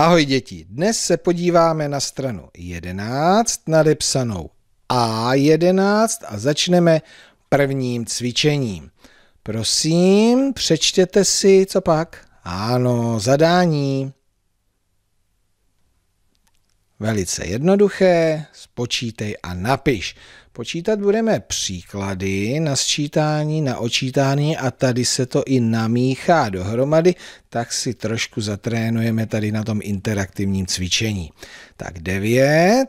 Ahoj děti, dnes se podíváme na stranu 11 nadepsanou A11 a začneme prvním cvičením. Prosím, přečtěte si, co pak? Ano, zadání. Velice jednoduché, spočítej a napiš. Počítat budeme příklady na sčítání, na očítání a tady se to i namíchá dohromady, tak si trošku zatrénujeme tady na tom interaktivním cvičení. Tak 9,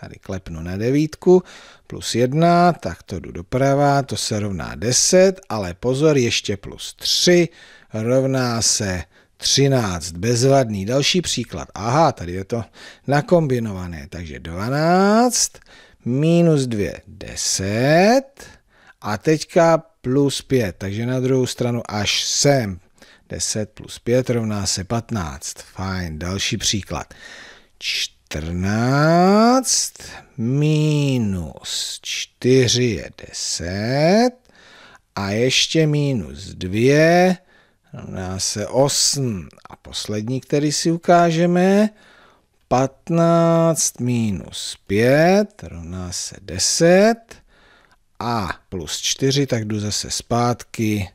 tady klepnu na devítku, plus 1, tak to jdu doprava, to se rovná 10, ale pozor, ještě plus 3 rovná se 13, bezvadný. Další příklad. Aha, tady je to nakombinované. Takže 12 minus 2, 10. A teďka plus 5, takže na druhou stranu až sem. 10 plus 5 rovná se 15. Fajn, další příklad. 14 minus 4 je 10 a ještě minus 2 rovná se 8. A poslední, který si ukážeme, 15 minus 5 rovná se 10 a plus 4, tak jdu zase zpátky,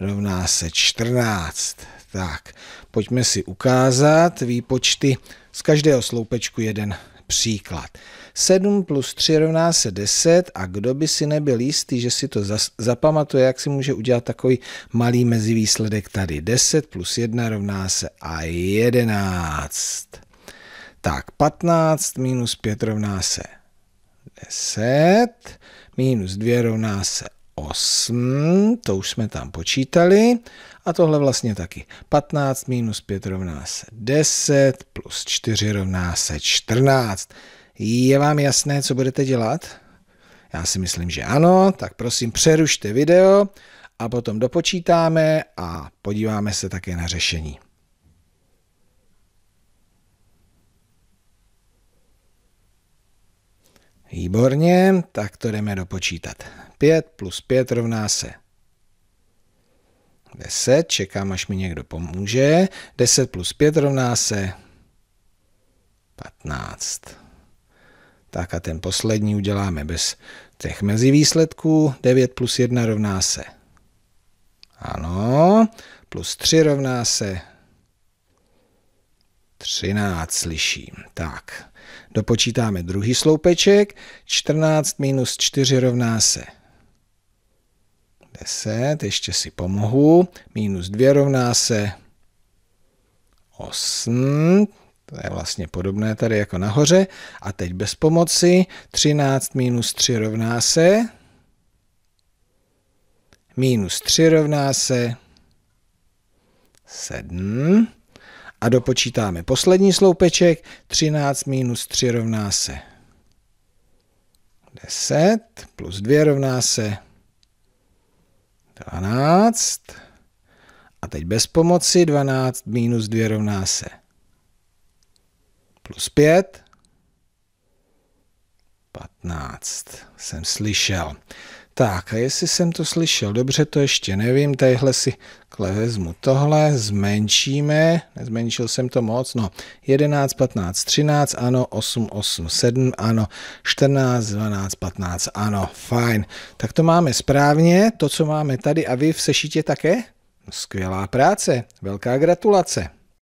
rovná se 14. Tak, pojďme si ukázat výpočty z každého sloupečku jeden Příklad. 7 plus 3 rovná se 10 a kdo by si nebyl jistý, že si to zapamatuje, jak si může udělat takový malý mezivýsledek tady. 10 plus 1 rovná se a 11. Tak 15 minus 5 rovná se 10, minus 2 rovná se 8, to už jsme tam počítali, a tohle vlastně taky. 15 minus 5 rovná se 10, plus 4 rovná se 14. Je vám jasné, co budete dělat? Já si myslím, že ano, tak prosím přerušte video a potom dopočítáme a podíváme se také na řešení. Výborně, tak to jdeme dopočítat. 5 plus 5 rovná se 10, čekám, až mi někdo pomůže. 10 plus 5 rovná se 15. Tak a ten poslední uděláme bez těch mezivýsledků. 9 plus 1 rovná se. Ano, plus 3 rovná se 13 slyším. Tak, dopočítáme druhý sloupeček. 14 minus 4 rovná se 10, ještě si pomohu. Minus 2 rovná se 8, to je vlastně podobné tady jako nahoře. A teď bez pomoci 13 minus 3 rovná se minus 3 rovná se 7 a dopočítáme poslední sloupeček. 13 minus 3 rovná se 10 plus 2 rovná se 12. A teď bez pomoci 12 minus 2 rovná se plus 5. 15 jsem slyšel. Tak, a jestli jsem to slyšel dobře, to ještě nevím. Tadyhle si vezmu tohle, zmenšíme, Nezmenšil jsem to moc, no 11, 15, 13, ano, 8, 8, 7, ano, 14, 12, 15, ano, fajn. Tak to máme správně, to, co máme tady a vy v sešitě také? Skvělá práce, velká gratulace.